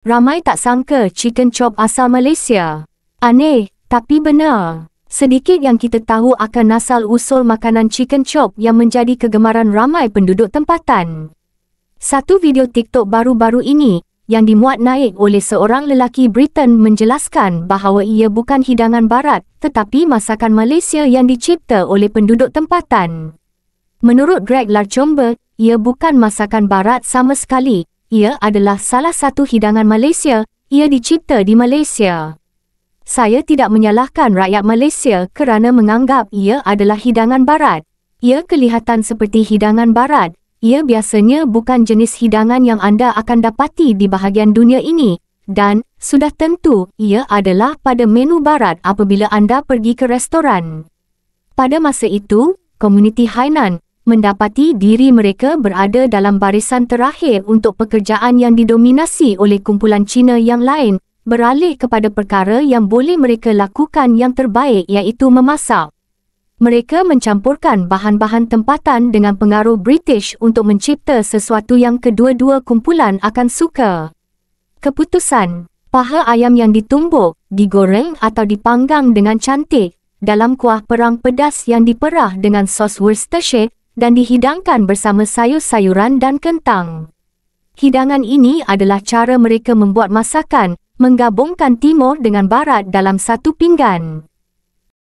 Ramai tak sangka chicken chop asal Malaysia. Aneh, tapi benar. Sedikit yang kita tahu akan nasal usul makanan chicken chop yang menjadi kegemaran ramai penduduk tempatan. Satu video TikTok baru-baru ini yang dimuat naik oleh seorang lelaki Britain menjelaskan bahawa ia bukan hidangan barat tetapi masakan Malaysia yang dicipta oleh penduduk tempatan. Menurut Greg Larchomber, ia bukan masakan barat sama sekali ia adalah salah satu hidangan Malaysia, ia dicipta di Malaysia. Saya tidak menyalahkan rakyat Malaysia kerana menganggap ia adalah hidangan barat. Ia kelihatan seperti hidangan barat, ia biasanya bukan jenis hidangan yang anda akan dapati di bahagian dunia ini, dan, sudah tentu, ia adalah pada menu barat apabila anda pergi ke restoran. Pada masa itu, komuniti Hainan, mendapati diri mereka berada dalam barisan terakhir untuk pekerjaan yang didominasi oleh kumpulan Cina yang lain, beralih kepada perkara yang boleh mereka lakukan yang terbaik iaitu memasak. Mereka mencampurkan bahan-bahan tempatan dengan pengaruh British untuk mencipta sesuatu yang kedua-dua kumpulan akan suka. Keputusan, paha ayam yang ditumbuk, digoreng atau dipanggang dengan cantik, dalam kuah perang pedas yang diperah dengan sos Worcestershire dan dihidangkan bersama sayur-sayuran dan kentang. Hidangan ini adalah cara mereka membuat masakan, menggabungkan timur dengan barat dalam satu pinggan.